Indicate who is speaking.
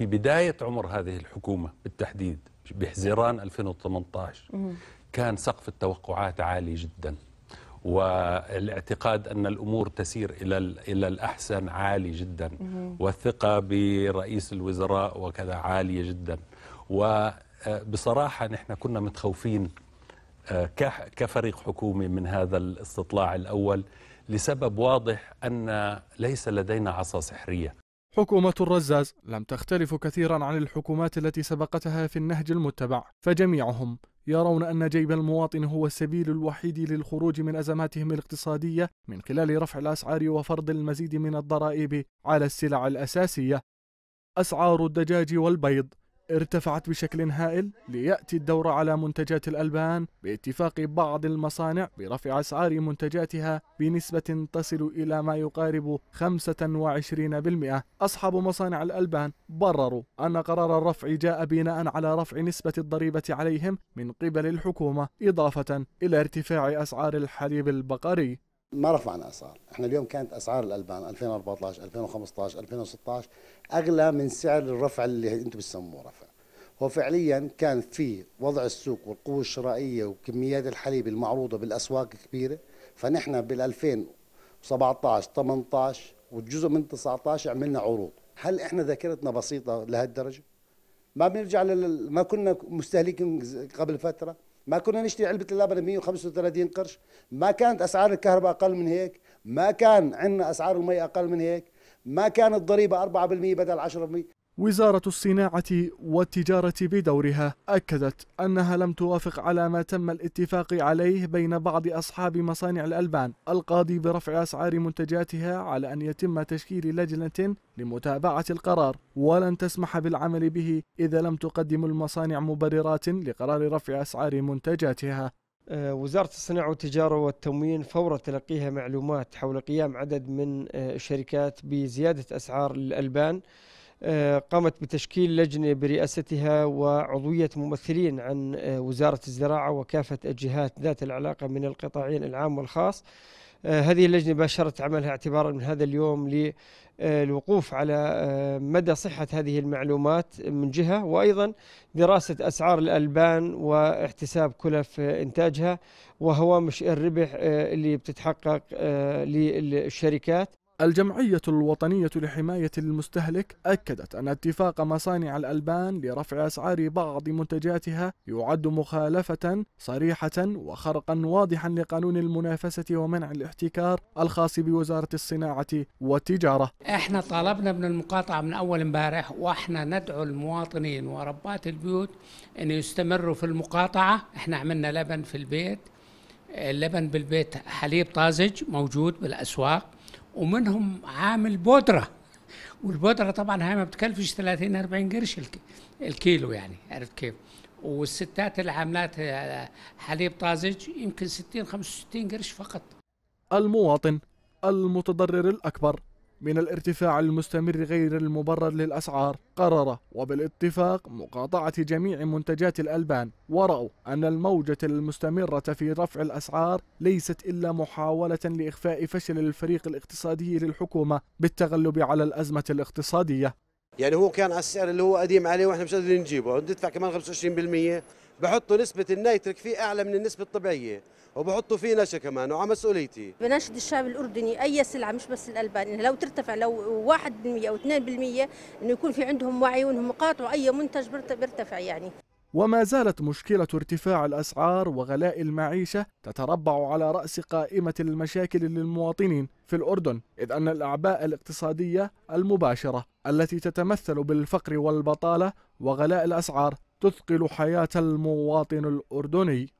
Speaker 1: في بداية عمر هذه الحكومة بالتحديد بحزيران 2018 كان سقف التوقعات عالي جدا والاعتقاد أن الأمور تسير إلى إلى الأحسن عالي جدا والثقة برئيس الوزراء وكذا عالية جدا وبصراحة نحن كنا متخوفين آه، كفريق حكومي من هذا الاستطلاع الأول لسبب واضح أن ليس لدينا عصا سحرية
Speaker 2: حكومة الرزاز لم تختلف كثيرا عن الحكومات التي سبقتها في النهج المتبع فجميعهم يرون أن جيب المواطن هو السبيل الوحيد للخروج من أزماتهم الاقتصادية من خلال رفع الأسعار وفرض المزيد من الضرائب على السلع الأساسية أسعار الدجاج والبيض ارتفعت بشكل هائل ليأتي الدور على منتجات الألبان باتفاق بعض المصانع برفع أسعار منتجاتها بنسبة تصل إلى ما يقارب 25% أصحاب مصانع الألبان برروا أن قرار الرفع جاء بناء على رفع نسبة الضريبة عليهم من قبل الحكومة إضافة إلى ارتفاع أسعار الحليب البقري
Speaker 1: ما رفعنا اسعار، احنا اليوم كانت اسعار الالبان 2014 2015 2016 اغلى من سعر الرفع اللي انتم بتسموه رفع. هو فعليا كان في وضع السوق والقوه الشرائيه وكميات الحليب المعروضه بالاسواق كبيره، فنحن بال 2017 18 والجزء من 19 عملنا عروض، هل احنا ذاكرتنا بسيطه لهالدرجه؟ ما بنرجع لل... ما كنا مستهلكين قبل فتره؟ ما كنا نشتري علبة اللبن ب 135 قرش ما كانت أسعار الكهرباء أقل من هيك ما كان عندنا أسعار المي أقل من هيك ما كانت الضريبة 4% بدل 10%
Speaker 2: وزارة الصناعة والتجارة بدورها أكدت أنها لم توافق على ما تم الاتفاق عليه بين بعض أصحاب مصانع الألبان القاضي برفع أسعار منتجاتها على أن يتم تشكيل لجنة لمتابعة القرار ولن تسمح بالعمل به إذا لم تقدم المصانع مبررات لقرار رفع أسعار منتجاتها أه، وزارة الصناعة والتجارة والتموين فور تلقيها معلومات حول قيام عدد من أه، الشركات بزيادة أسعار الألبان آه، قامت بتشكيل لجنة برئاستها وعضوية ممثلين عن آه، وزارة الزراعة وكافة الجهات ذات العلاقة من القطاعين العام والخاص آه، هذه اللجنة باشرت عملها اعتبارا من هذا اليوم للوقوف على مدى صحة هذه المعلومات من جهة وأيضا دراسة أسعار الألبان واحتساب كلف إنتاجها وهوامش الربح اللي بتتحقق للشركات الجمعية الوطنية لحماية المستهلك أكدت أن اتفاق مصانع الألبان لرفع أسعار بعض منتجاتها يعد مخالفة صريحة وخرقا واضحا لقانون المنافسة ومنع الاحتكار الخاص بوزارة الصناعة والتجارة
Speaker 3: احنا طالبنا من المقاطعة من أول امبارح واحنا ندعو المواطنين وربات البيوت أن يستمروا في المقاطعة احنا عملنا لبن في البيت اللبن بالبيت حليب طازج موجود بالأسواق ومنهم عامل بودره والبودره طبعا هاي ما بتكلفش 30 40 قرش الكيلو يعني عرفت كيف والستات اللي عاملات حليب طازج يمكن 60 65 قرش فقط
Speaker 2: المواطن المتضرر الاكبر من الارتفاع المستمر غير المبرر للأسعار قرر وبالاتفاق مقاطعة جميع منتجات الألبان ورأوا أن الموجة المستمرة في رفع الأسعار ليست إلا محاولة لإخفاء فشل الفريق الاقتصادي للحكومة بالتغلب على الأزمة الاقتصادية
Speaker 1: يعني هو كان على السعر اللي هو قديم عليه واحنا مش قادرين نجيبه ندفع كمان 25% بحطوا نسبة النيتريك فيه أعلى من النسبة الطبيعية وبحطوا فيه نشا كمان وعلى مسؤوليتي
Speaker 3: بناشد الشعب الأردني أي سلعة مش بس الألبان إنها يعني لو ترتفع لو 1% أو 2% إنه يكون في عندهم وعي وإنهم يقاطعوا أي منتج بيرتفع يعني
Speaker 2: وما زالت مشكلة ارتفاع الأسعار وغلاء المعيشة تتربع على رأس قائمة المشاكل للمواطنين في الأردن، إذ أن الأعباء الاقتصادية المباشرة التي تتمثل بالفقر والبطالة وغلاء الأسعار تثقل حياة المواطن الأردني